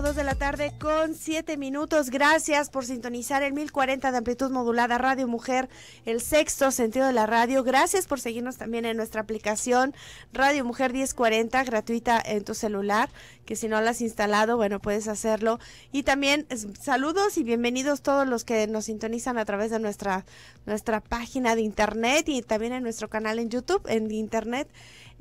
2 de la tarde con 7 minutos. Gracias por sintonizar el 1040 de amplitud modulada Radio Mujer, el sexto sentido de la radio. Gracias por seguirnos también en nuestra aplicación Radio Mujer 1040, gratuita en tu celular, que si no la has instalado, bueno, puedes hacerlo. Y también saludos y bienvenidos todos los que nos sintonizan a través de nuestra, nuestra página de internet y también en nuestro canal en YouTube, en internet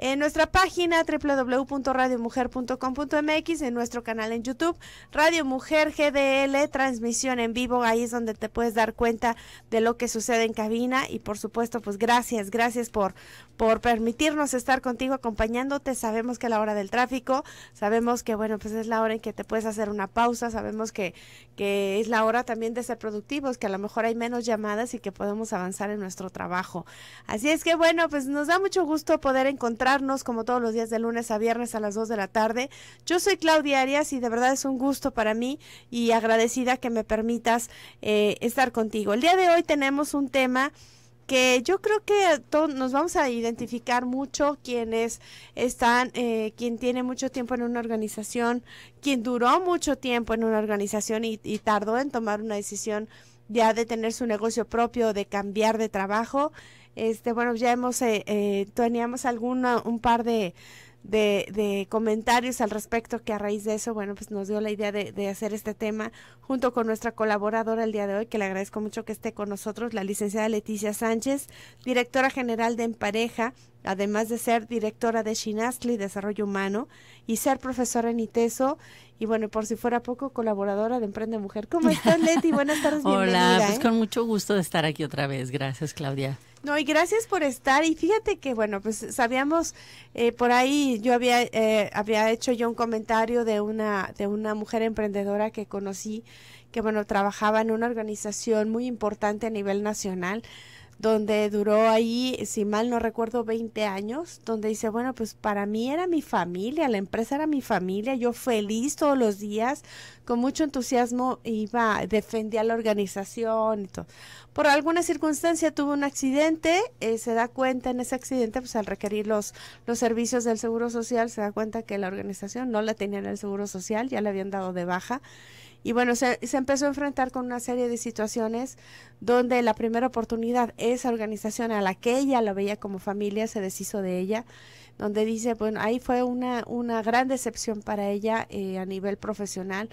en nuestra página www.radiomujer.com.mx, en nuestro canal en YouTube, Radio Mujer GDL, transmisión en vivo, ahí es donde te puedes dar cuenta de lo que sucede en cabina y por supuesto, pues gracias, gracias por, por permitirnos estar contigo acompañándote. Sabemos que a la hora del tráfico, sabemos que bueno, pues es la hora en que te puedes hacer una pausa, sabemos que, que es la hora también de ser productivos, que a lo mejor hay menos llamadas y que podemos avanzar en nuestro trabajo. Así es que bueno, pues nos da mucho gusto poder encontrar como todos los días de lunes a viernes a las 2 de la tarde. Yo soy Claudia Arias y de verdad es un gusto para mí y agradecida que me permitas eh, estar contigo. El día de hoy tenemos un tema que yo creo que nos vamos a identificar mucho quienes están, eh, quien tiene mucho tiempo en una organización, quien duró mucho tiempo en una organización y, y tardó en tomar una decisión ya de tener su negocio propio, de cambiar de trabajo. Este, bueno, ya hemos, eh, eh teníamos alguna, un par de, de, comentarios al respecto que a raíz de eso, bueno, pues nos dio la idea de, hacer este tema junto con nuestra colaboradora el día de hoy, que le agradezco mucho que esté con nosotros, la licenciada Leticia Sánchez, directora general de Empareja, además de ser directora de Shinastli Desarrollo Humano y ser profesora en ITESO y bueno, por si fuera poco, colaboradora de Emprende Mujer. ¿Cómo estás, Leti? Buenas tardes, bienvenida. Hola, pues ¿eh? con mucho gusto de estar aquí otra vez. Gracias, Claudia. No, y gracias por estar. Y fíjate que, bueno, pues sabíamos, eh, por ahí yo había, eh, había hecho yo un comentario de una, de una mujer emprendedora que conocí, que, bueno, trabajaba en una organización muy importante a nivel nacional donde duró ahí, si mal no recuerdo, 20 años, donde dice, bueno, pues para mí era mi familia, la empresa era mi familia, yo feliz todos los días, con mucho entusiasmo iba, defendía la organización y todo. Por alguna circunstancia tuvo un accidente, eh, se da cuenta en ese accidente, pues al requerir los, los servicios del Seguro Social, se da cuenta que la organización no la tenía en el Seguro Social, ya le habían dado de baja y bueno, se, empezó a enfrentar con una serie de situaciones donde la primera oportunidad, esa organización a la que ella lo veía como familia, se deshizo de ella, donde dice, bueno, ahí fue una, una gran decepción para ella eh, a nivel profesional,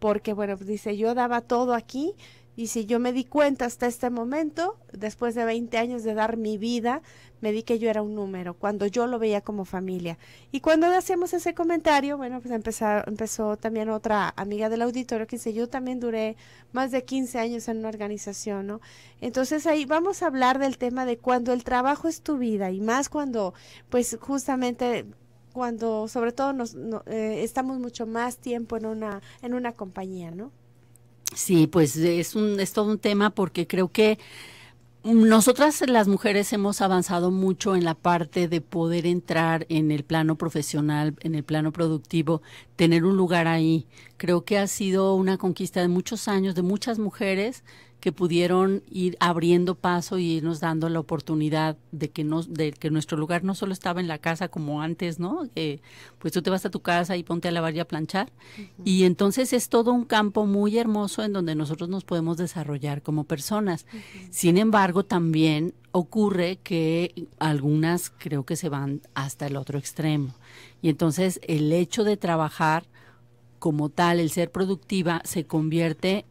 porque bueno, dice, yo daba todo aquí, y si yo me di cuenta hasta este momento, después de 20 años de dar mi vida, me di que yo era un número, cuando yo lo veía como familia. Y cuando hacemos ese comentario, bueno, pues empezó, empezó también otra amiga del auditorio que dice, yo también duré más de 15 años en una organización, ¿no? Entonces ahí vamos a hablar del tema de cuando el trabajo es tu vida y más cuando, pues justamente cuando sobre todo nos, eh, estamos mucho más tiempo en una, en una compañía, ¿no? Sí, pues es, un, es todo un tema porque creo que nosotras las mujeres hemos avanzado mucho en la parte de poder entrar en el plano profesional, en el plano productivo, tener un lugar ahí. Creo que ha sido una conquista de muchos años, de muchas mujeres que pudieron ir abriendo paso y irnos dando la oportunidad de que nos, de que nuestro lugar no solo estaba en la casa como antes, ¿no? pues tú te vas a tu casa y ponte a lavar y a planchar. Y entonces es todo un campo muy hermoso en donde nosotros nos podemos desarrollar como personas. Sin embargo, también ocurre que algunas creo que se van hasta el otro extremo. Y entonces el hecho de trabajar como tal, el ser productiva, se convierte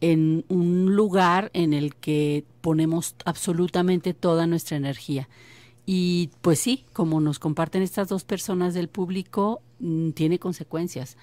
en un lugar en el que ponemos absolutamente toda nuestra energía. Y pues sí, como nos comparten estas dos personas del público, mm, tiene consecuencias.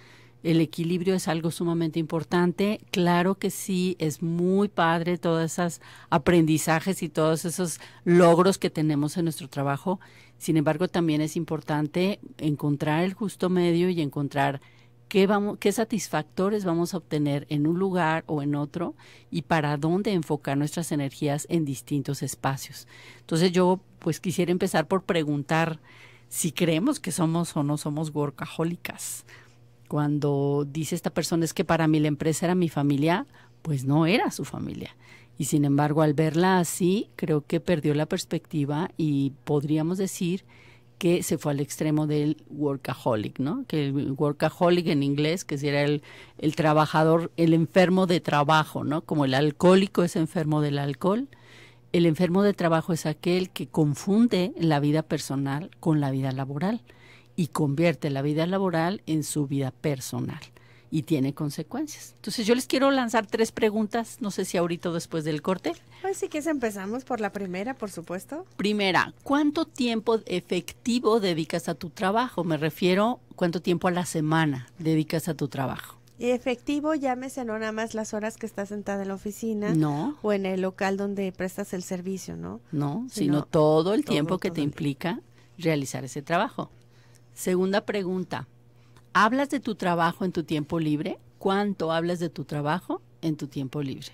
El equilibrio es algo sumamente importante. Claro que sí, es muy padre todos esos aprendizajes y todos esos logros que tenemos en nuestro trabajo. Sin embargo, también es importante encontrar el justo medio y encontrar qué, vamos, qué satisfactores vamos a obtener en un lugar o en otro y para dónde enfocar nuestras energías en distintos espacios. Entonces yo pues quisiera empezar por preguntar si creemos que somos o no somos workahólicas. Cuando dice esta persona es que para mí la empresa era mi familia, pues no era su familia. Y sin embargo, al verla así, creo que perdió la perspectiva y podríamos decir que se fue al extremo del workaholic, ¿no? Que el workaholic en inglés, que sería el, el trabajador, el enfermo de trabajo, ¿no? Como el alcohólico es enfermo del alcohol, el enfermo de trabajo es aquel que confunde la vida personal con la vida laboral y convierte la vida laboral en su vida personal y tiene consecuencias. Entonces yo les quiero lanzar tres preguntas, no sé si ahorita después del corte. Pues que que empezamos por la primera, por supuesto. Primera, ¿cuánto tiempo efectivo dedicas a tu trabajo? Me refiero, ¿cuánto tiempo a la semana dedicas a tu trabajo? Y efectivo, llámese no nada más las horas que estás sentada en la oficina no. o en el local donde prestas el servicio, ¿no? No, sino, todo el tiempo que te implica realizar ese trabajo. Segunda pregunta, ¿Hablas de tu trabajo en tu tiempo libre? ¿Cuánto hablas de tu trabajo en tu tiempo libre?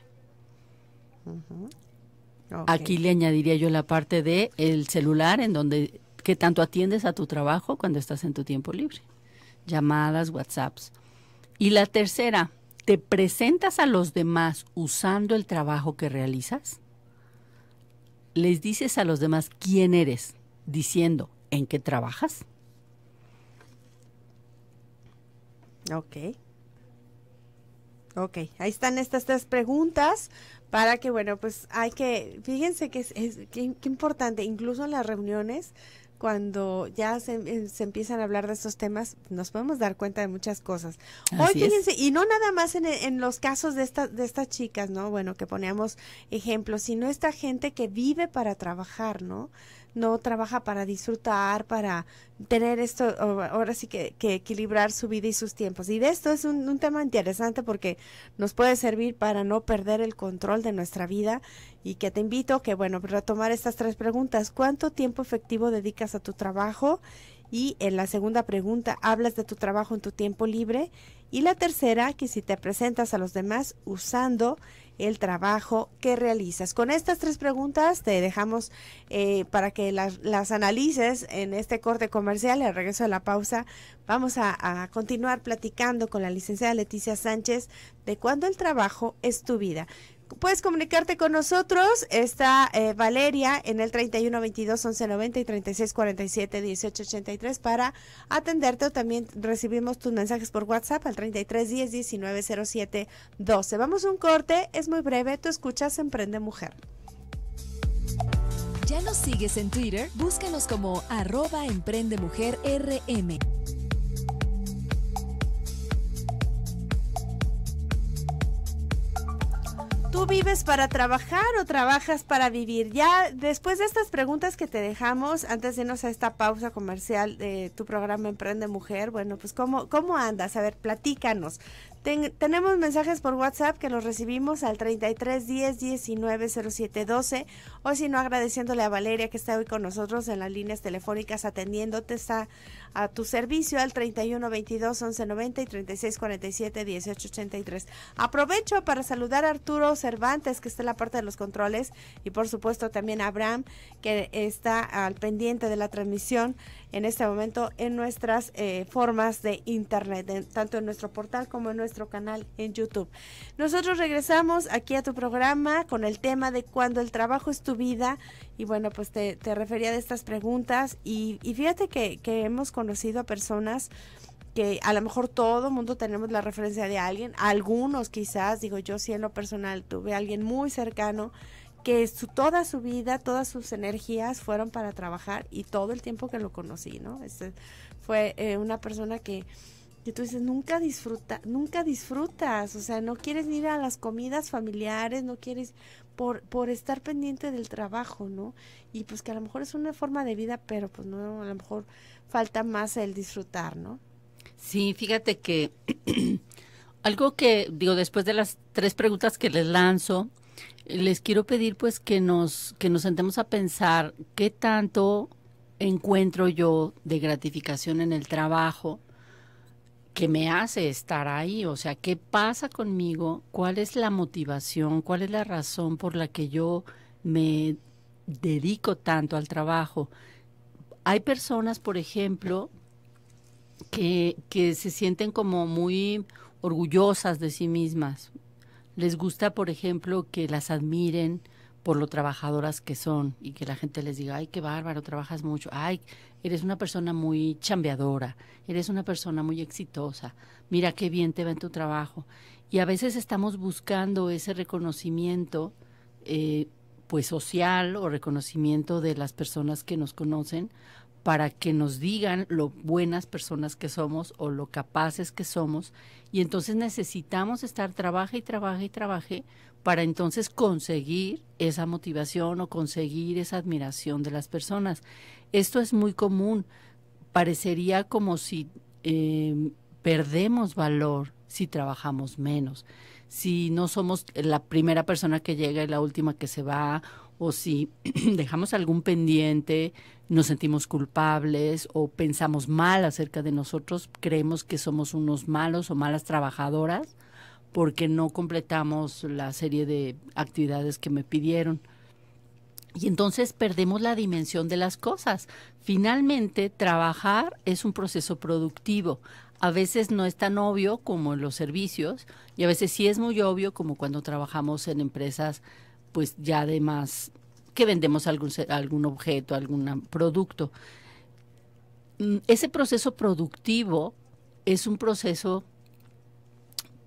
Aquí le añadiría yo la parte de el celular en donde que tanto atiendes a tu trabajo cuando estás en tu tiempo libre. Llamadas, WhatsApps. Y la tercera, ¿te presentas a los demás usando el trabajo que realizas? ¿Les dices a los demás quién eres diciendo en qué trabajas? Ok. okay, ahí están estas tres preguntas para que, bueno, pues hay que, fíjense que es, importante, incluso en las reuniones, cuando ya eh, se, empiezan a hablar de estos temas, nos podemos dar cuenta de muchas cosas. Hoy, fíjense, y no nada más en, los casos de, estas de estas chicas, ¿no? Bueno, que poníamos ejemplos, sino esta gente que vive para trabajar, ¿no? no trabaja para disfrutar, para tener esto, ahora sí que, equilibrar su vida y sus tiempos. Y de esto es un, tema interesante porque nos puede servir para no perder el control de nuestra vida y que te invito que, bueno, retomar estas tres preguntas. ¿Cuánto tiempo efectivo dedicas a tu trabajo? Y en la segunda pregunta, ¿hablas de tu trabajo en tu tiempo libre? Y la tercera, que si te presentas a los demás usando el trabajo que realizas. Con estas tres preguntas te dejamos eh, para que las, analices en este corte comercial. Al regreso de la pausa, vamos a, a continuar platicando con la licenciada Leticia Sánchez de cuándo el trabajo es tu vida puedes comunicarte con nosotros. Está eh, Valeria en el 3122-1190 y 3647-1883 para atenderte o también recibimos tus mensajes por WhatsApp al 3310-1907-12. Vamos un corte, es muy breve. Tú escuchas Emprende Mujer. ¿Ya nos sigues en Twitter? Búscanos como arroba emprendemujerrm. ¿Tú vives para trabajar o trabajas para vivir? Ya después de estas preguntas que te dejamos, antes de irnos a esta pausa comercial de tu programa Emprende Mujer, bueno, pues ¿cómo, cómo andas? A ver, platícanos. tenemos mensajes por WhatsApp que los recibimos al 33 10 19 07 12 o si no agradeciéndole a Valeria que está hoy con nosotros en las líneas telefónicas atendiéndote, está a tu servicio al 31 22 11 90 y 36 47 18 83. Aprovecho para saludar a Arturo Cervantes, que está en la parte de los controles, y por supuesto también a Abraham, que está al pendiente de la transmisión en este momento en nuestras eh, formas de internet, tanto en nuestro portal como en nuestro canal en YouTube. Nosotros regresamos aquí a tu programa con el tema de cuando el trabajo es tu vida y bueno, pues te, te refería de estas preguntas y, y fíjate que, que hemos conocido a personas que a lo mejor todo mundo tenemos la referencia de alguien, algunos quizás, digo yo sí en lo personal tuve a alguien muy cercano que su, toda su vida, todas sus energías fueron para trabajar y todo el tiempo que lo conocí, ¿no? Este, fue eh, una persona que, tú dices, nunca disfruta, nunca disfrutas, o sea, no quieres ir a las comidas familiares, no quieres, por, por estar pendiente del trabajo, ¿no? Y pues que a lo mejor es una forma de vida, pero pues no, a lo mejor falta más el disfrutar, ¿no? Sí, fíjate que algo que digo después de las tres preguntas que les lanzo, les quiero pedir pues que nos que nos sentemos a pensar qué tanto encuentro yo de gratificación en el trabajo, que me hace estar ahí, o sea, qué pasa conmigo, cuál es la motivación, cuál es la razón por la que yo me dedico tanto al trabajo. Hay personas, por ejemplo, que, que se sienten como muy orgullosas de sí mismas. Les gusta, por ejemplo, que las admiren, por lo trabajadoras que son y que la gente les diga, ay, qué bárbaro, trabajas mucho, ay, eres una persona muy chambeadora, eres una persona muy exitosa, mira qué bien te va en tu trabajo. Y a veces estamos buscando ese reconocimiento, eh, pues social o reconocimiento de las personas que nos conocen para que nos digan lo buenas personas que somos o lo capaces que somos. Y entonces necesitamos estar trabaje y trabaje y trabaje para entonces conseguir esa motivación o conseguir esa admiración de las personas. Esto es muy común. Parecería como si em, perdemos valor si trabajamos menos, si no somos la primera persona que llega y la última que se va o si dejamos algún pendiente, nos sentimos culpables o pensamos mal acerca de nosotros, creemos que somos unos malos o malas trabajadoras porque no completamos la serie de actividades que me pidieron. Y entonces perdemos la dimensión de las cosas. Finalmente, trabajar es un proceso productivo. A veces no es tan obvio como en los servicios y a veces sí es muy obvio como cuando trabajamos en empresas pues ya además que vendemos algún, algún objeto, algún producto. Mm, ese proceso productivo es un proceso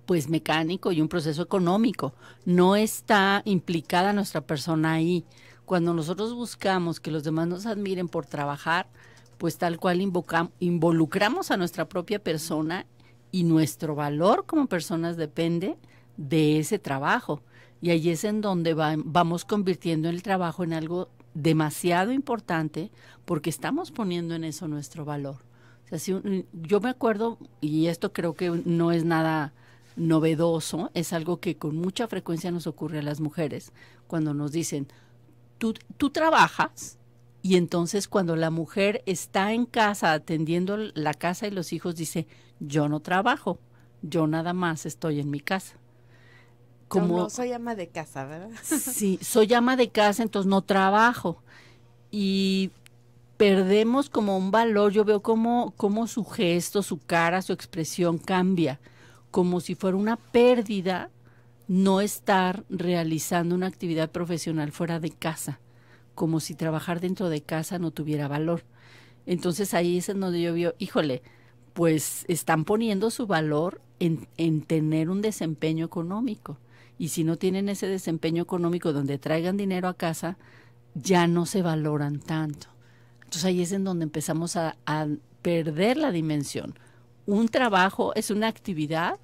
pues mecánico y un proceso económico. No está implicada nuestra persona ahí. Cuando nosotros buscamos que los demás nos admiren por trabajar, pues tal cual involucramos a nuestra propia persona y nuestro valor como personas depende de ese trabajo. Y ahí es en donde vamos convirtiendo el trabajo en algo demasiado importante porque estamos poniendo en eso nuestro valor. yo me acuerdo, y esto creo que no es nada novedoso, es algo que con mucha frecuencia nos ocurre a las mujeres, cuando nos dicen, tú, tú trabajas, y entonces cuando la mujer está en casa atendiendo la casa y los hijos, dice, yo no trabajo, yo nada más estoy en mi casa como... No, soy ama de casa, ¿verdad? sí, soy ama de casa, entonces no trabajo. Y perdemos como un valor, yo veo como, como su gesto, su cara, su expresión cambia, como si fuera una pérdida no estar realizando una actividad profesional fuera de casa, como si trabajar dentro de casa no tuviera valor. Entonces ahí es en donde yo veo, híjole, pues están poniendo su valor en tener un desempeño económico y si no tienen ese desempeño económico donde traigan dinero a casa, ya no se valoran tanto. Entonces ahí es en donde empezamos a, perder la dimensión. Un trabajo es una actividad,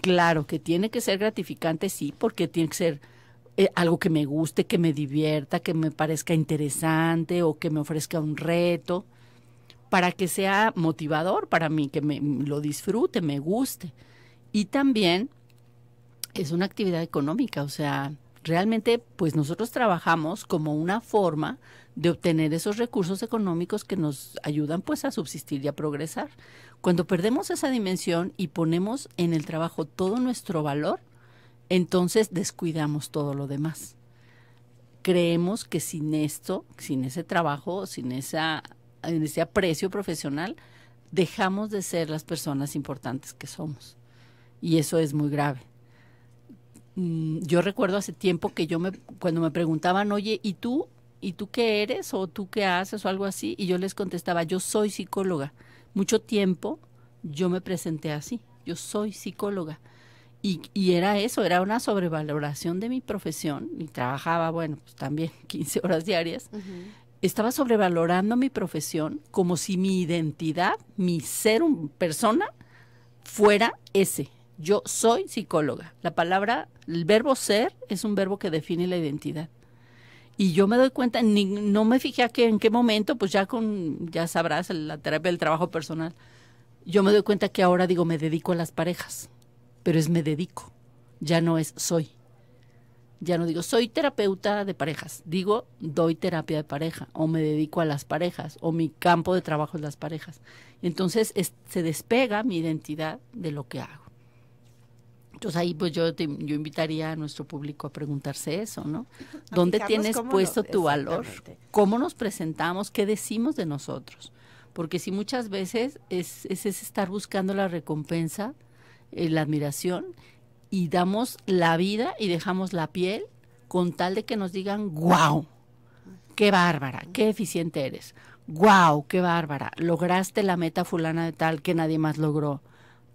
claro, que tiene que ser gratificante, sí, porque tiene que ser eh, algo que me guste, que me divierta, que me parezca interesante o que me ofrezca un reto, para que sea motivador para mí, que me, lo disfrute, me guste. Y también es una actividad económica, o sea, realmente pues nosotros trabajamos como una forma de obtener esos recursos económicos que nos ayudan pues a subsistir y a progresar. Cuando perdemos esa dimensión y ponemos en el trabajo todo nuestro valor, entonces descuidamos todo lo demás. Creemos que sin esto, sin ese trabajo, sin esa, ese aprecio profesional, dejamos de ser las personas importantes que somos. Y eso es muy grave. Mm, yo recuerdo hace tiempo que yo me, cuando me preguntaban, oye, ¿y tú? ¿Y tú qué eres? ¿O tú qué haces? O algo así. Y yo les contestaba, yo soy psicóloga. Mucho tiempo yo me presenté así, yo soy psicóloga. Y, y era eso, era una sobrevaloración de mi profesión. Y trabajaba, bueno, pues también 15 horas diarias. Estaba sobrevalorando mi profesión como si mi identidad, mi ser, persona, fuera ese, yo soy psicóloga. La palabra, el verbo ser es un verbo que define la identidad. Y yo me doy cuenta, no me fijé a que en qué momento, pues ya con, ya sabrás, la terapia del trabajo personal. Yo me doy cuenta que ahora digo, me dedico a las parejas, pero es me dedico, ya no es soy. Ya no digo, soy terapeuta de parejas, digo, doy terapia de pareja, o me dedico a las parejas, o mi campo de trabajo es las parejas. Entonces se despega mi identidad de lo que hago. Entonces ahí pues yo, invitaría a nuestro público a preguntarse eso, ¿no? ¿Dónde tienes puesto tu valor? ¿Cómo nos presentamos? ¿Qué decimos de nosotros? Porque si muchas veces es, es, estar buscando la recompensa, eh, la admiración, y damos la vida y dejamos la piel con tal de que nos digan, wow, qué bárbara, qué eficiente eres, wow, qué bárbara, lograste la meta fulana de tal que nadie más logró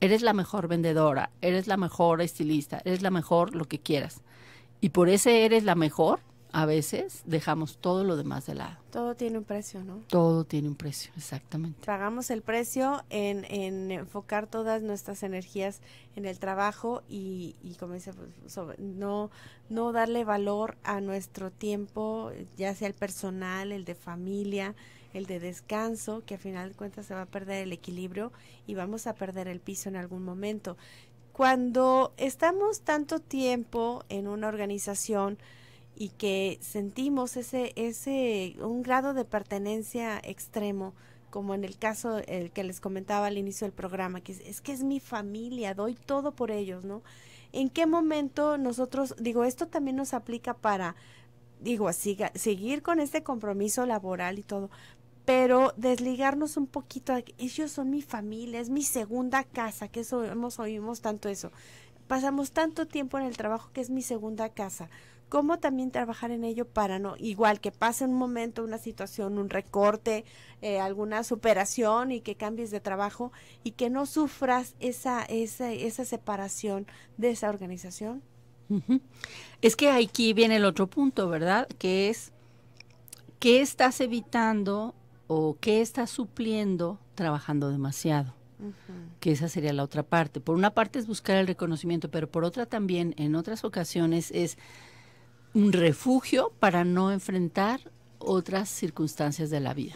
eres la mejor vendedora, eres la mejor estilista, eres la mejor lo que quieras. Y por ese eres la mejor, a veces dejamos todo lo demás de lado. Todo tiene un precio, ¿no? Todo tiene un precio, exactamente. Pagamos el precio en, enfocar todas nuestras energías en el trabajo y, como dice, pues, no, no darle valor a nuestro tiempo, ya sea el personal, el de familia, el de descanso, que al final de cuentas se va a perder el equilibrio y vamos a perder el piso en algún momento. Cuando estamos tanto tiempo en una organización y que sentimos ese, ese, un grado de pertenencia extremo, como en el caso el que les comentaba al inicio del programa, que es, que es mi familia, doy todo por ellos, ¿no? ¿En qué momento nosotros, digo, esto también nos aplica para digo, así seguir con este compromiso laboral y todo, pero desligarnos un poquito ellos son mi familia, es mi segunda casa, que eso hemos oímos tanto eso. Pasamos tanto tiempo en el trabajo que es mi segunda casa. ¿Cómo también trabajar en ello para no, igual que pase un momento, una situación, un recorte, eh, alguna superación y que cambies de trabajo y que no sufras esa, esa, esa separación de esa organización? Es que aquí viene el otro punto, ¿verdad? Que es, ¿qué estás evitando o qué está supliendo trabajando demasiado. Que esa sería la otra parte. Por una parte es buscar el reconocimiento, pero por otra también, en otras ocasiones, es un refugio para no enfrentar otras circunstancias de la vida.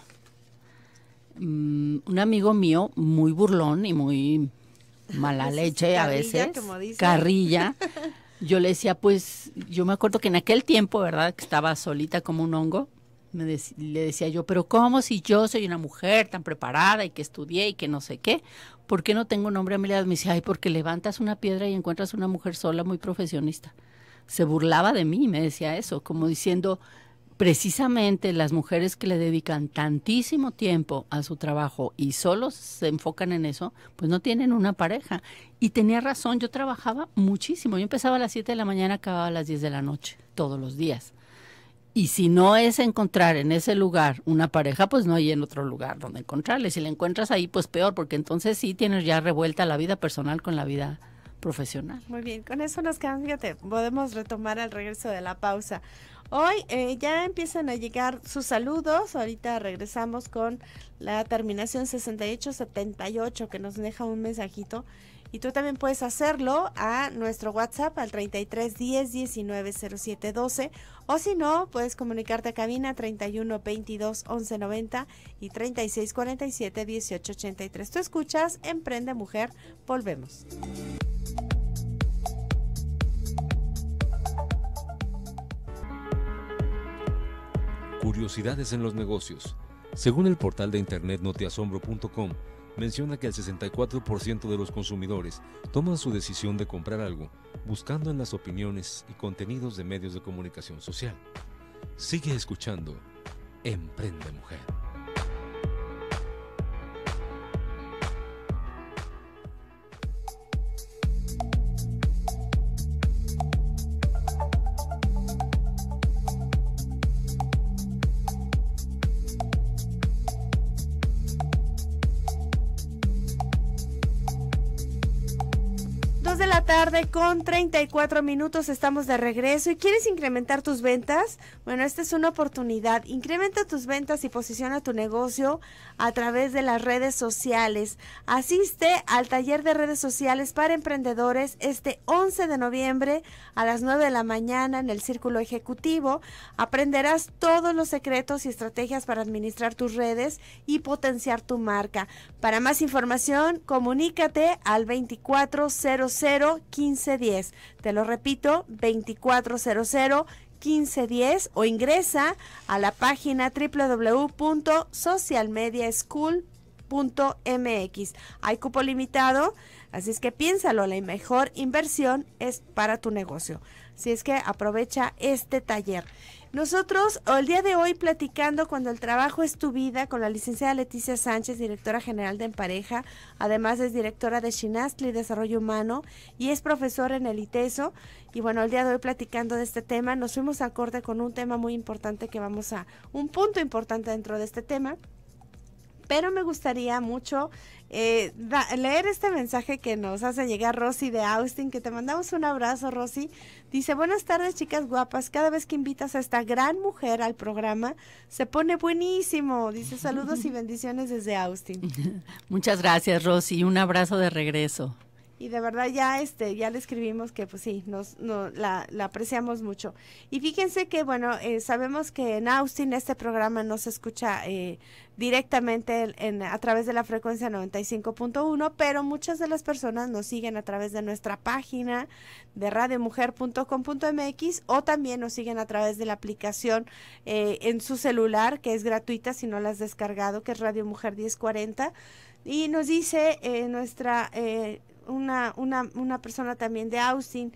Mm, un amigo mío, muy burlón y muy mala leche a veces, carrilla, yo le decía, pues yo me acuerdo que en aquel tiempo, ¿verdad? Que estaba solita como un hongo, me le decía yo, pero ¿cómo si yo soy una mujer tan preparada y que estudié y que no sé qué? ¿Por qué no tengo un hombre a mi lado? Me decía, ay, porque levantas una piedra y encuentras una mujer sola muy profesionista. Se burlaba de mí, me decía eso, como diciendo, precisamente las mujeres que le dedican tantísimo tiempo a su trabajo y solo se enfocan en eso, pues no tienen una pareja. Y tenía razón, yo trabajaba muchísimo. Yo empezaba a las 7 de la mañana, acababa a las 10 de la noche, todos los días. Y si no es encontrar en ese lugar una pareja, pues no hay en otro lugar donde encontrarle. Si la encuentras ahí, pues peor, porque entonces sí tienes ya revuelta la vida personal con la vida profesional. Muy bien, con eso nos quedamos, te podemos retomar al regreso de la pausa. Hoy eh, ya empiezan a llegar sus saludos, ahorita regresamos con la terminación 6878 que nos deja un mensajito y tú también puedes hacerlo a nuestro WhatsApp al 33 10 19 07 12 o si no, puedes comunicarte a cabina 31 22 11 90 y 36 47 18 83. Tú escuchas Emprende Mujer, volvemos. Curiosidades en los negocios. Según el portal de internet noteasombro.com, menciona que el 64% de los consumidores toman su decisión de comprar algo buscando en las opiniones y contenidos de medios de comunicación social. Sigue escuchando Emprende Mujer. de la tarde con 34 minutos estamos de regreso y quieres incrementar tus ventas? Bueno, esta es una oportunidad. Incrementa tus ventas y posiciona tu negocio a través de las redes sociales. Asiste al taller de redes sociales para emprendedores este 11 de noviembre a las 9 de la mañana en el Círculo Ejecutivo. Aprenderás todos los secretos y estrategias para administrar tus redes y potenciar tu marca. Para más información, comunícate al 2400 1510. Te lo repito, 2400 1510 o ingresa a la página www.socialmediaschool.mx. Hay cupo limitado, así es que piénsalo, la mejor inversión es para tu negocio. Así es que aprovecha este taller. Nosotros, el día de hoy, platicando cuando el trabajo es tu vida, con la licenciada Leticia Sánchez, directora general de Empareja, además es directora de Shinastli Desarrollo Humano y es profesora en el ITESO. Y bueno, el día de hoy, platicando de este tema, nos fuimos acorde con un tema muy importante que vamos a, un punto importante dentro de este tema pero me gustaría mucho eh, leer este mensaje que nos hace llegar Rosy de Austin, que te mandamos un abrazo, Rosy. Dice, buenas tardes, chicas guapas. Cada vez que invitas a esta gran mujer al programa, se pone buenísimo. Dice, saludos y bendiciones desde Austin. Muchas gracias, Rosy. Un abrazo de regreso y de verdad ya este ya le escribimos que pues sí nos, la, apreciamos mucho y fíjense que bueno eh, sabemos que en Austin este programa no se escucha eh, directamente en, a través de la frecuencia 95.1 pero muchas de las personas nos siguen a través de nuestra página de radiomujer.com.mx o también nos siguen a través de la aplicación eh, en su celular que es gratuita si no la has descargado que es Radio Mujer 1040 y nos dice nuestra una, una, una persona también de Austin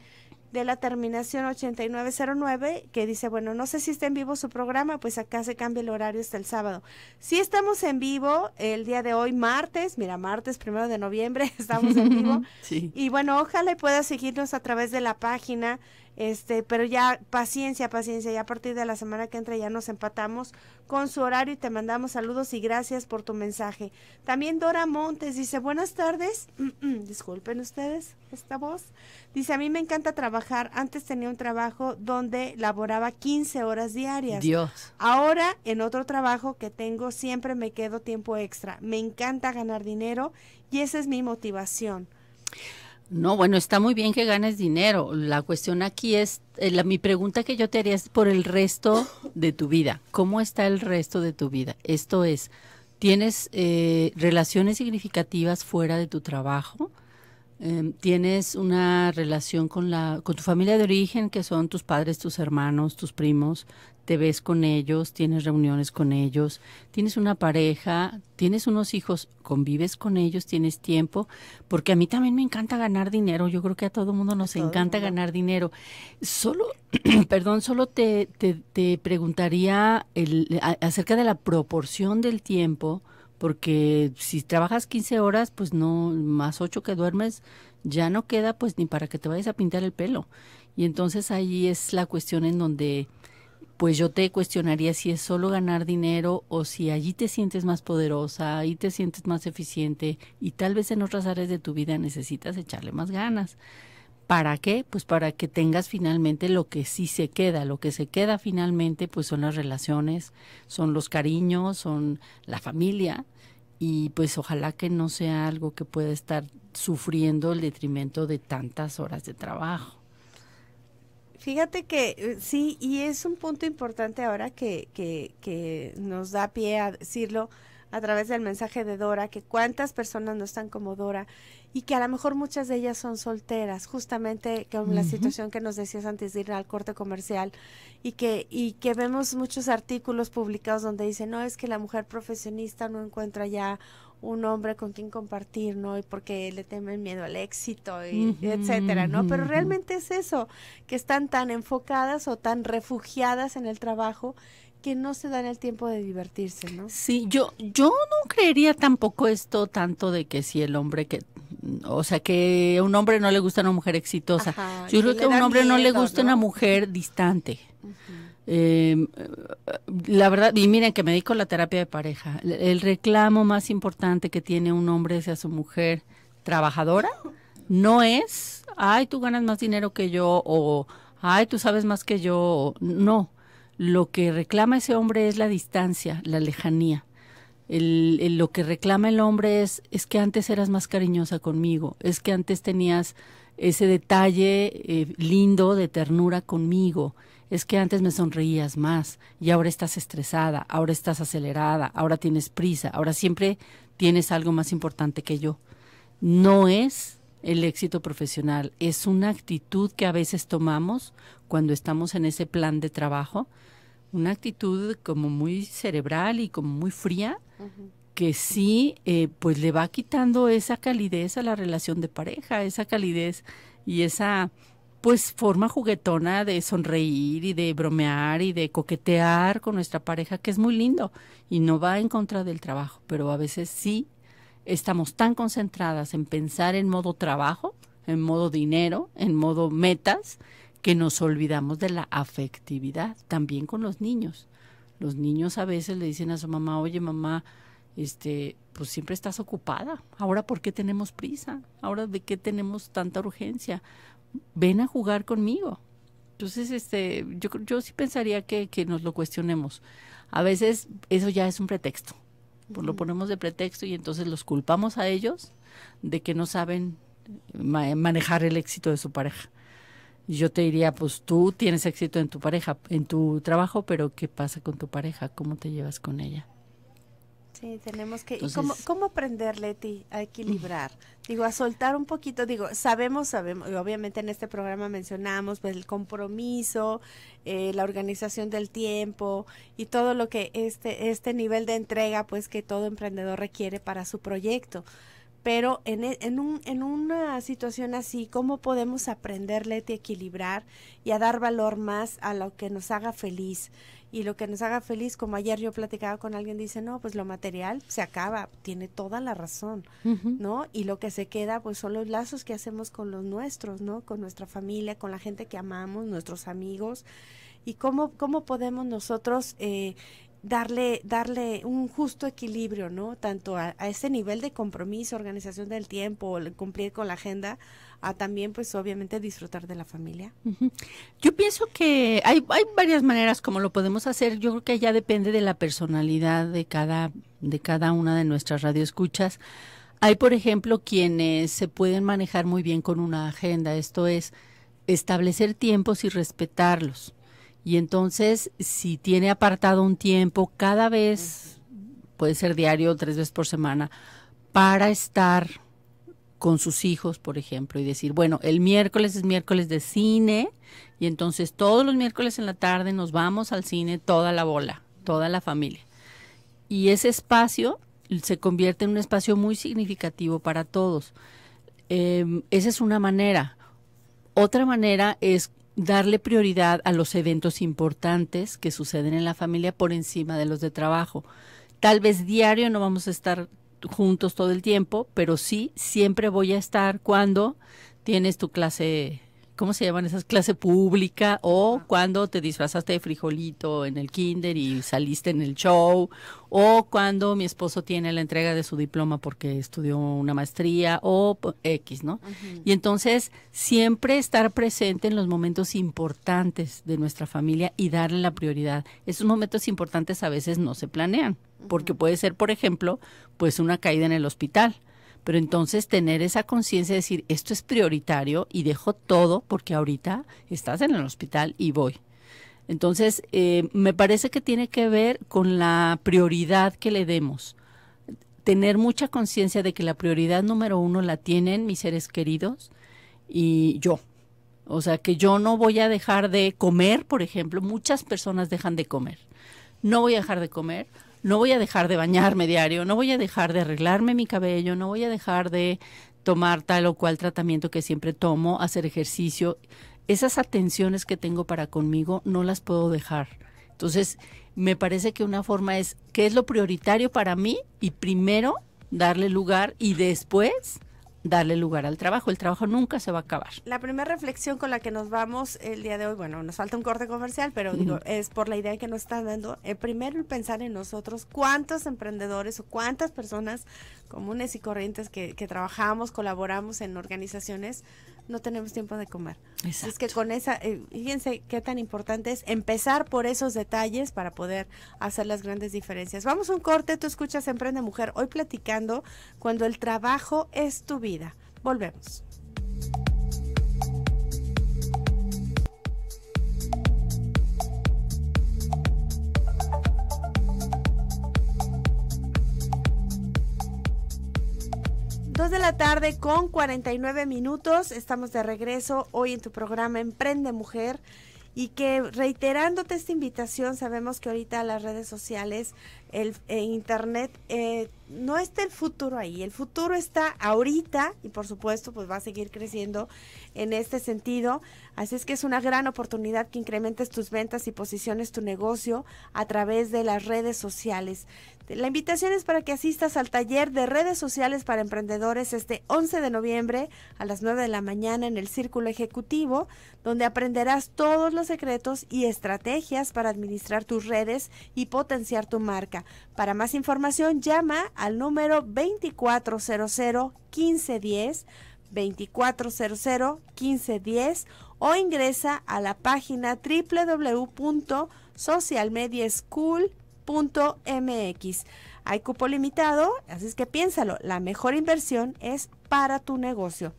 de la terminación 8909 que dice, bueno, no sé si está en vivo su programa, pues acá se cambia el horario hasta el sábado. Si sí estamos en vivo el día de hoy, martes, mira, martes primero de noviembre, estamos en vivo. Y bueno, ojalá pueda seguirnos a través de la página este, pero ya paciencia, paciencia, ya a partir de la semana que entra ya nos empatamos con su horario y te mandamos saludos y gracias por tu mensaje. También Dora Montes dice, "Buenas tardes." Disculpen ustedes esta voz. Dice, "A mí me encanta trabajar. Antes tenía un trabajo donde laboraba 15 horas diarias. Dios. Ahora en otro trabajo que tengo siempre me quedo tiempo extra. Me encanta ganar dinero y esa es mi motivación." No, bueno, está muy bien que ganes dinero. La cuestión aquí es, eh, la, mi pregunta que yo te haría es por el resto de tu vida. ¿Cómo está el resto de tu vida? Esto es, ¿tienes eh, relaciones significativas fuera de tu trabajo? Em, tienes una relación con, la, con tu familia de origen, que son tus padres, tus hermanos, tus primos, te ves con ellos, tienes reuniones con ellos, tienes una pareja, tienes unos hijos, convives con ellos, tienes tiempo, porque a mí también me encanta ganar dinero, yo creo que a todo mundo nos encanta ganar dinero. Solo, perdón, solo te, te, preguntaría el, acerca de la proporción del tiempo porque si trabajas 15 horas, pues no, más 8 que duermes, ya no queda pues ni para que te vayas a pintar el pelo. Y entonces ahí es la cuestión en donde pues yo te cuestionaría si es solo ganar dinero o si allí te sientes más poderosa, ahí te sientes más eficiente y tal vez en otras áreas de tu vida necesitas echarle más ganas. ¿Para qué? Pues para que tengas finalmente lo que sí se queda. Lo que se queda finalmente pues son las relaciones, son los cariños, son la familia y pues ojalá que no sea algo que pueda estar sufriendo el detrimento de tantas horas de trabajo. Fíjate que eh, sí, y es un punto importante ahora que, que, que nos da pie a decirlo a través del mensaje de Dora, que cuántas personas no están como Dora y que a lo mejor muchas de ellas son solteras, justamente con la situación que nos decías antes de ir al corte comercial y que y que vemos muchos artículos publicados donde dicen, "No, es que la mujer profesionista no encuentra ya un hombre con quien compartir, ¿no? Y porque le temen miedo al éxito, y, etcétera, ¿no? Pero realmente es eso, que están tan enfocadas o tan refugiadas en el trabajo que no se dan el tiempo de divertirse, ¿no? Sí, yo, yo no creería tampoco esto tanto de que si el hombre que, o sea, que a un hombre no le gusta una mujer exitosa. yo creo que a un hombre no le gusta una mujer distante. Em, la verdad, y miren que me dedico a la terapia de pareja, el reclamo más importante que tiene un hombre hacia su mujer trabajadora no es, ay, tú ganas más dinero que yo o, ay, tú sabes más que yo, no lo que reclama ese hombre es la distancia, la lejanía. El, lo que reclama el hombre es, es que antes eras más cariñosa conmigo, es que antes tenías ese detalle eh, lindo de ternura conmigo, es que antes me sonreías más y ahora estás estresada, ahora estás acelerada, ahora tienes prisa, ahora siempre tienes algo más importante que yo. No es el éxito profesional es una actitud que a veces tomamos cuando estamos en ese plan de trabajo, una actitud como muy cerebral y como muy fría, que sí, eh, pues le va quitando esa calidez a la relación de pareja, esa calidez y esa pues forma juguetona de sonreír y de bromear y de coquetear con nuestra pareja, que es muy lindo y no va en contra del trabajo, pero a veces sí estamos tan concentradas en pensar en modo trabajo, en modo dinero, en modo metas, que nos olvidamos de la afectividad, también con los niños. Los niños a veces le dicen a su mamá, oye mamá, este, pues siempre estás ocupada. Ahora, ¿por qué tenemos prisa? Ahora, ¿de qué tenemos tanta urgencia? Ven a jugar conmigo. Entonces, este, yo, yo sí pensaría que, que nos lo cuestionemos. A veces eso ya es un pretexto. Pues, lo ponemos de pretexto y entonces los culpamos a ellos de que no saben manejar el éxito de su pareja. Yo te diría, pues tú tienes éxito en tu pareja, en tu trabajo, pero ¿qué pasa con tu pareja? ¿Cómo te llevas con ella? Sí, tenemos que... cómo, cómo, aprender, Leti, a equilibrar? Digo, a soltar un poquito, digo, sabemos, sabemos, obviamente en este programa mencionamos pues, el compromiso, eh, la organización del tiempo y todo lo que este, este nivel de entrega pues que todo emprendedor requiere para su proyecto. Pero en, e, en, un, en una situación así, ¿cómo podemos aprender, Leti, a equilibrar y a dar valor más a lo que nos haga feliz? y lo que nos haga feliz, como ayer yo platicaba con alguien, dice, no, pues lo material se acaba, tiene toda la razón, ¿no? Y lo que se queda, pues son los lazos que hacemos con los nuestros, ¿no? Con nuestra familia, con la gente que amamos, nuestros amigos, y cómo, cómo podemos nosotros... Eh, darle, darle un justo equilibrio, ¿no? Tanto a, a, ese nivel de compromiso, organización del tiempo, cumplir con la agenda, a también pues obviamente disfrutar de la familia. Yo pienso que hay, hay varias maneras como lo podemos hacer, yo creo que ya depende de la personalidad de cada, de cada una de nuestras radioescuchas. Hay, por ejemplo, quienes se pueden manejar muy bien con una agenda, esto es establecer tiempos y respetarlos. Y entonces, si tiene apartado un tiempo cada vez, puede ser diario, o tres veces por semana, para estar con sus hijos, por ejemplo, y decir, bueno, el miércoles es miércoles de cine y entonces todos los miércoles en la tarde nos vamos al cine toda la bola, toda la familia. Y ese espacio se convierte en un espacio muy significativo para todos. Em, esa es una manera. Otra manera es darle prioridad a los eventos importantes que suceden en la familia por encima de los de trabajo. Tal vez diario no vamos a estar juntos todo el tiempo, pero sí siempre voy a estar cuando tienes tu clase ¿cómo se llaman esas? Clase pública o cuando te disfrazaste de frijolito en el kinder y saliste en el show o cuando mi esposo tiene la entrega de su diploma porque estudió una maestría o X, ¿no? Y entonces siempre estar presente en los momentos importantes de nuestra familia y darle la prioridad. Esos momentos importantes a veces no se planean porque puede ser, por ejemplo, pues una caída en el hospital pero entonces tener esa conciencia de decir, esto es prioritario y dejo todo porque ahorita estás en el hospital y voy. Entonces, eh, me parece que tiene que ver con la prioridad que le demos. Tener mucha conciencia de que la prioridad número uno la tienen mis seres queridos y yo. O sea, que yo no voy a dejar de comer, por ejemplo. Muchas personas dejan de comer. No voy a dejar de comer no voy a dejar de bañarme diario, no voy a dejar de arreglarme mi cabello, no voy a dejar de tomar tal o cual tratamiento que siempre tomo, hacer ejercicio. Esas atenciones que tengo para conmigo no las puedo dejar. Entonces, me parece que una forma es qué es lo prioritario para mí y primero darle lugar y después darle lugar al trabajo. El trabajo nunca se va a acabar. La primera reflexión con la que nos vamos el día de hoy, bueno, nos falta un corte comercial, pero digo, es por la idea que nos están dando. Eh, el primero, pensar en nosotros, cuántos emprendedores o cuántas personas comunes y corrientes que, que trabajamos, colaboramos en organizaciones no tenemos tiempo de comer. Es que con esa, eh, fíjense qué tan importante es empezar por esos detalles para poder hacer las grandes diferencias. Vamos a un corte, tú escuchas Emprende Mujer, hoy platicando cuando el trabajo es tu vida. Volvemos. Dos de la tarde con 49 minutos. Estamos de regreso hoy en tu programa Emprende Mujer. Y que reiterándote esta invitación, sabemos que ahorita las redes sociales, el e internet, eh, no está el futuro ahí. El futuro está ahorita y por supuesto pues va a seguir creciendo en este sentido. Así es que es una gran oportunidad que incrementes tus ventas y posiciones tu negocio a través de las redes sociales. Este, la invitación es para que asistas al taller de redes sociales para emprendedores este 11 de noviembre a las 9 de la mañana en el Círculo Ejecutivo, donde aprenderás todos los secretos y estrategias para administrar tus redes y potenciar tu marca. Para más información, llama al número 2400 1510 2400 1510 o ingresa a la página www.socialmediaschool.com .mx. Hay cupo limitado, así es que piénsalo, la mejor inversión es para tu negocio.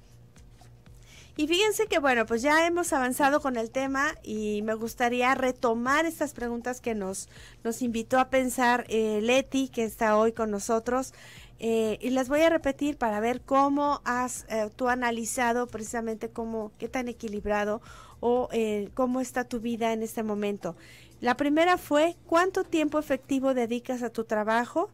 Y fíjense que bueno, pues ya hemos avanzado con el tema y me gustaría retomar estas preguntas que nos, nos invitó a pensar eh, Leti, que está hoy con nosotros. Eh, y las voy a repetir para ver cómo has eh, tú analizado precisamente cómo, qué tan equilibrado o cómo está tu vida en este momento. La primera fue cuánto tiempo efectivo dedicas a tu trabajo.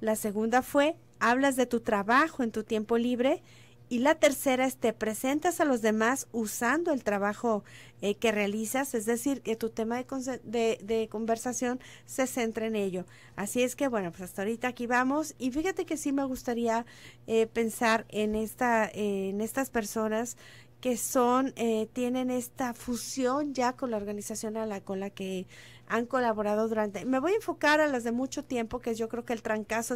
La segunda fue hablas de tu trabajo en tu tiempo libre. Y la tercera es te presentas a los demás usando el trabajo eh, que realizas, es decir, que tu tema de, conversación se centra en ello. Así es que bueno, pues hasta ahorita aquí vamos y fíjate que sí me gustaría eh, pensar en, esta, en estas personas que son, eh, tienen esta fusión ya con la organización a la, con la que han colaborado durante. Me voy a enfocar a las de mucho tiempo, que yo creo que el trancazo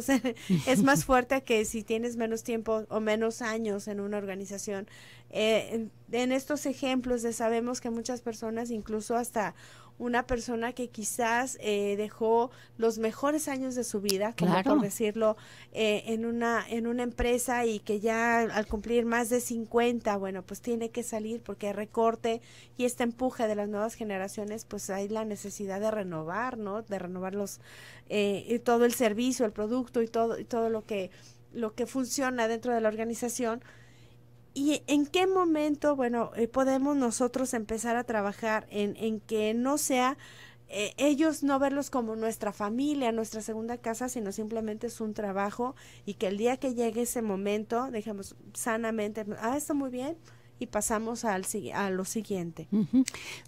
es, más fuerte que si tienes menos tiempo o menos años en una organización. Eh, en, en, estos ejemplos de sabemos que muchas personas, incluso hasta una persona que quizás eh, dejó los mejores años de su vida, como por decirlo, eh, en, una, en una empresa y que ya al cumplir más de 50, bueno, pues tiene que salir porque recorte y este empuje de las nuevas generaciones, pues hay la necesidad de renovar, ¿no? De renovar los, eh, y todo el servicio, el producto y todo, y todo lo que lo que funciona dentro de la organización, ¿Y en qué momento, bueno, eh, podemos nosotros empezar a trabajar en, en que no sea eh, ellos no verlos como nuestra familia, nuestra segunda casa, sino simplemente es un trabajo y que el día que llegue ese momento, dejemos sanamente, ah, está muy bien, y pasamos al, a lo siguiente.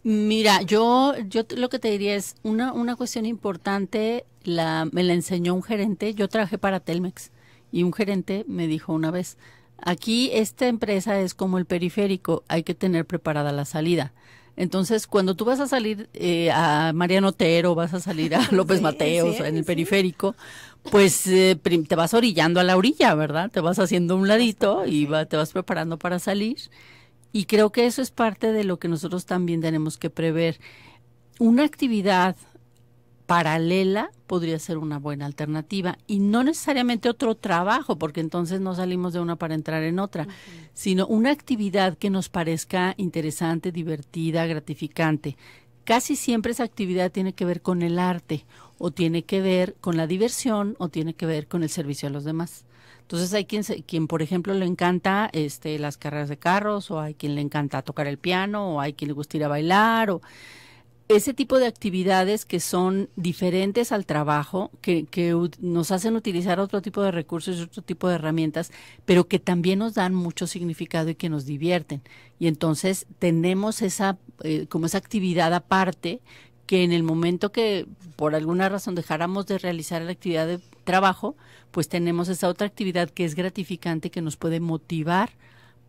Mira, yo, yo lo que te diría es una, una cuestión importante, la, me la enseñó un gerente, yo trabajé para Telmex y un gerente me dijo una vez, Aquí esta empresa es como el periférico, hay que tener preparada la salida. Entonces, cuando tú vas a salir eh, a Mariano Otero, vas a salir a López Mateos, en el periférico, pues eh, te vas orillando a la orilla, ¿verdad? Te vas haciendo un ladito y te vas preparando para salir. Y creo que eso es parte de lo que nosotros también tenemos que prever. Una actividad paralela podría ser una buena alternativa y no necesariamente otro trabajo, porque entonces no salimos de una para entrar en otra, sino una actividad que nos parezca interesante, divertida, gratificante. Casi siempre esa actividad tiene que ver con el arte o tiene que ver con la diversión o tiene que ver con el servicio a los demás. Entonces hay quien, quien por ejemplo, le encanta este, las carreras de carros o hay quien le encanta tocar el piano o hay quien le gusta ir a bailar o ese tipo de actividades que son diferentes al trabajo, que, que, nos hacen utilizar otro tipo de recursos y otro tipo de herramientas, pero que también nos dan mucho significado y que nos divierten. Y entonces tenemos esa, eh, como esa actividad aparte que en el momento que por alguna razón dejáramos de realizar la actividad de trabajo, pues tenemos esa otra actividad que es gratificante, que nos puede motivar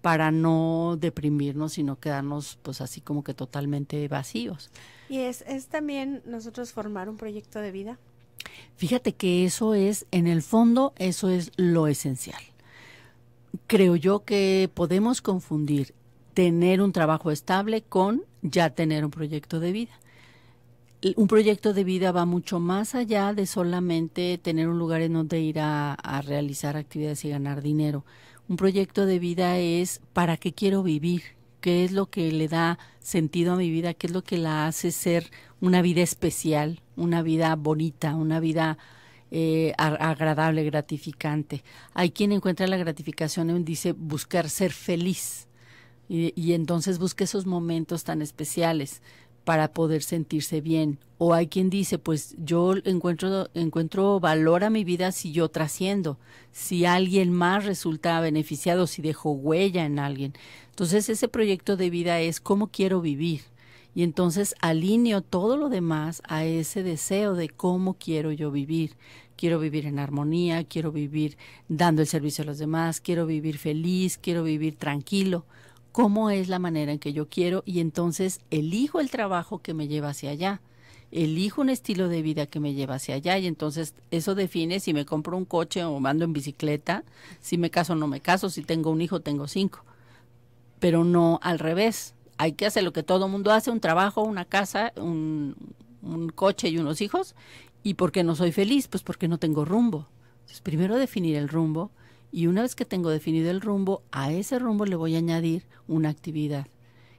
para no deprimirnos y no quedarnos pues así como que totalmente vacíos. Y es, es también nosotros formar un proyecto de vida. Fíjate que eso es, en el fondo, eso es lo esencial. Creo yo que podemos confundir tener un trabajo estable con ya tener un proyecto de vida. Un proyecto de vida va mucho más allá de solamente tener un lugar en donde ir a realizar actividades y ganar dinero. Un proyecto de vida es para qué quiero vivir, qué es lo que le da sentido a mi vida, qué es lo que la hace ser una vida especial, una vida bonita, una vida eh, agradable, gratificante. Hay quien encuentra la gratificación en, dice, buscar ser feliz. Y, y entonces busca esos momentos tan especiales, para poder sentirse bien. O hay quien dice, pues yo encuentro, encuentro valor a mi vida si yo trasciendo, si alguien más resulta beneficiado, si dejo huella en alguien. Entonces ese proyecto de vida es cómo quiero vivir. Y entonces alineo todo lo demás a ese deseo de cómo quiero yo vivir. Quiero vivir en armonía, quiero vivir dando el servicio a los demás, quiero vivir feliz, quiero vivir tranquilo cómo es la manera en que yo quiero y entonces elijo el trabajo que me lleva hacia allá elijo un estilo de vida que me lleva hacia allá y entonces eso define si me compro un coche o mando en bicicleta, si me caso o no me caso, si tengo un hijo, tengo cinco. Pero no al revés. Hay que hacer lo que todo mundo hace, un trabajo, una casa, un, un coche y unos hijos. ¿Y por qué no soy feliz? Pues porque no tengo rumbo. Entonces, primero definir el rumbo y una vez que tengo definido el rumbo, a ese rumbo le voy a añadir una actividad.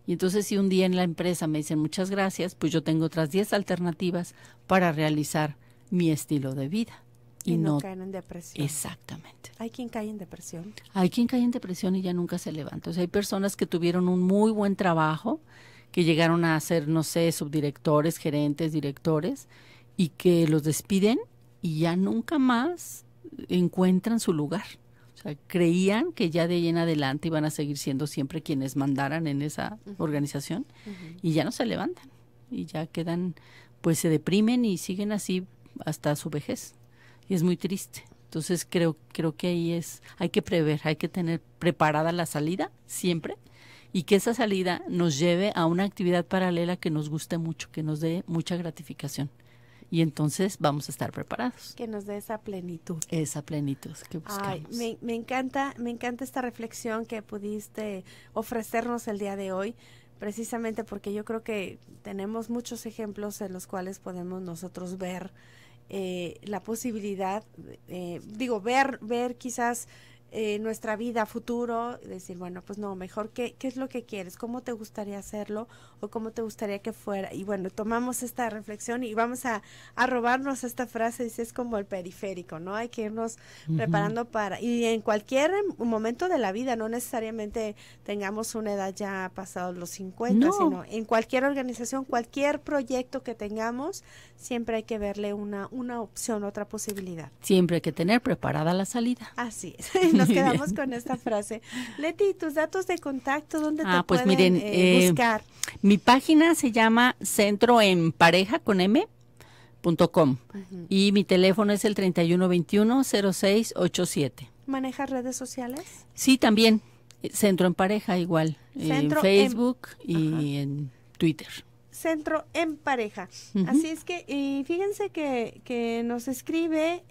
Y entonces si un día en la empresa me dicen muchas gracias, pues yo tengo otras 10 alternativas para realizar mi estilo de vida. Y, no, no, caen en depresión. Exactamente. Hay quien cae en depresión. Hay quien cae en depresión y ya nunca se levanta. O sea, hay personas que tuvieron un muy buen trabajo, que llegaron a ser, no sé, subdirectores, gerentes, directores, y que los despiden y ya nunca más encuentran su lugar. O sea, creían que ya de ahí en adelante iban a seguir siendo siempre quienes mandaran en esa organización y ya no se levantan y ya quedan, pues se deprimen y siguen así hasta su vejez. Y es muy triste. Entonces creo, creo que ahí es, hay que prever, hay que tener preparada la salida siempre y que esa salida nos lleve a una actividad paralela que nos guste mucho, que nos dé mucha gratificación y entonces vamos a estar preparados. Que nos dé esa plenitud. Esa plenitud que buscamos. me, me, encanta, me encanta esta reflexión que pudiste ofrecernos el día de hoy, precisamente porque yo creo que tenemos muchos ejemplos en los cuales podemos nosotros ver eh, la posibilidad, eh, digo, ver, ver quizás eh, nuestra vida futuro, decir, bueno, pues no, mejor ¿qué, qué es lo que quieres, cómo te gustaría hacerlo o cómo te gustaría que fuera. Y bueno, tomamos esta reflexión y vamos a, robarnos esta frase, dice, es como el periférico, ¿no? Hay que irnos preparando para, y en cualquier momento de la vida, no necesariamente tengamos una edad ya pasados los 50, sino en cualquier organización, cualquier proyecto que tengamos, siempre hay que verle una, una opción, otra posibilidad. Siempre hay que tener preparada la salida. Así es. nos quedamos con esta frase. Leti, tus datos de contacto, ¿dónde te ah, pues pueden miren, eh, eh, buscar? Mi página se llama Centro en con M. Y mi teléfono es el 3121-0687. ¿Manejas redes sociales? Sí, también. Eh, Centro en Pareja igual. Centro en Facebook y en Twitter. Centro en Pareja. Así es que, y fíjense que, nos escribe...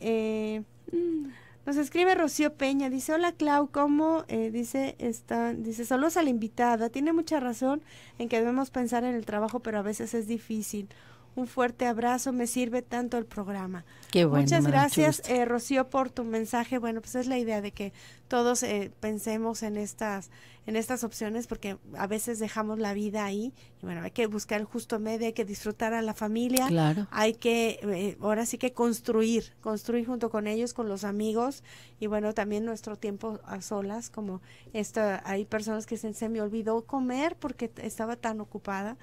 Mm. Nos escribe Rocío Peña, dice, hola Clau, ¿cómo? Eh, dice, está, dice, saludos a la invitada. Tiene mucha razón en que debemos pensar en el trabajo, pero a veces es difícil un fuerte abrazo, me sirve tanto el programa. Muchas gracias, eh, Rocío, por tu mensaje. Bueno, pues es la idea de que todos eh, pensemos en estas, en estas opciones, porque a veces dejamos la vida ahí. Y bueno, hay que buscar el justo medio, hay que disfrutar a la familia. Claro. Hay que, eh, ahora sí que construir, construir junto con ellos, con los amigos. Y bueno, también nuestro tiempo a solas, como esta, hay personas que se me olvidó comer porque estaba tan ocupada.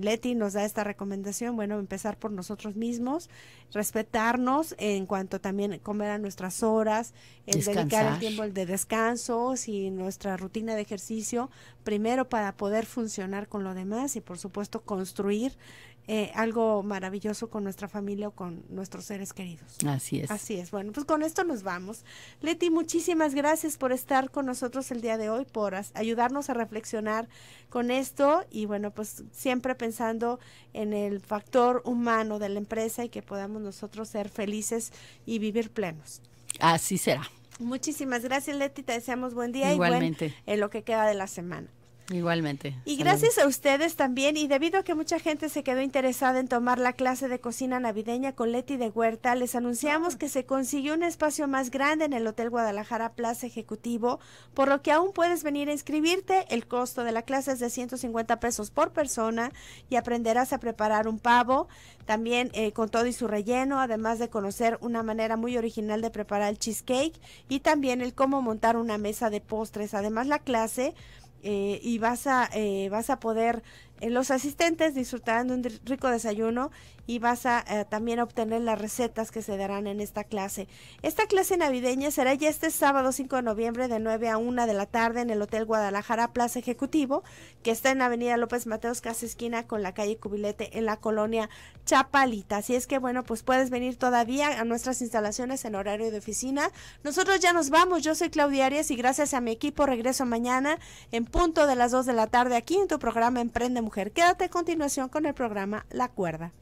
Leti nos da esta recomendación, bueno, empezar por nosotros mismos, respetarnos en cuanto también comer a nuestras horas, el dedicar el tiempo de descanso, y nuestra rutina de ejercicio, primero para poder funcionar con lo demás y por supuesto construir eh, algo maravilloso con nuestra familia o con nuestros seres queridos. Así es. Así es. Bueno, pues con esto nos vamos. Leti, muchísimas gracias por estar con nosotros el día de hoy, por ayudarnos a reflexionar con esto y bueno, pues siempre pensando en el factor humano de la empresa y que podamos nosotros ser felices y vivir plenos. Así será. Muchísimas gracias, Leti. Te deseamos buen día y en lo que queda de la semana. Igualmente. Y gracias a ustedes también. Y debido a que mucha gente se quedó interesada en tomar la clase de cocina navideña con Leti de Huerta, les anunciamos que se consiguió un espacio más grande en el Hotel Guadalajara Plaza Ejecutivo, por lo que aún puedes venir a inscribirte. El costo de la clase es de 150 pesos por persona y aprenderás a preparar un pavo, también eh, con todo y su relleno, además de conocer una manera muy original de preparar el cheesecake y también el cómo montar una mesa de postres. Además, la clase eh, y vas a, eh, vas a poder, eh, los asistentes disfrutarán de un rico desayuno y vas a eh, también obtener las recetas que se darán en esta clase. Esta clase navideña será ya este sábado 5 de noviembre de 9 a 1 de la tarde en el Hotel Guadalajara Plaza Ejecutivo, que está en Avenida López Mateos, casi esquina con la calle Cubilete en la colonia Chapalita. Así es que bueno, pues puedes venir todavía a nuestras instalaciones en horario de oficina. Nosotros ya nos vamos. Yo soy Claudia Arias y gracias a mi equipo regreso mañana en punto de las 2 de la tarde aquí en tu programa Emprende Mujer. Quédate a continuación con el programa La Cuerda.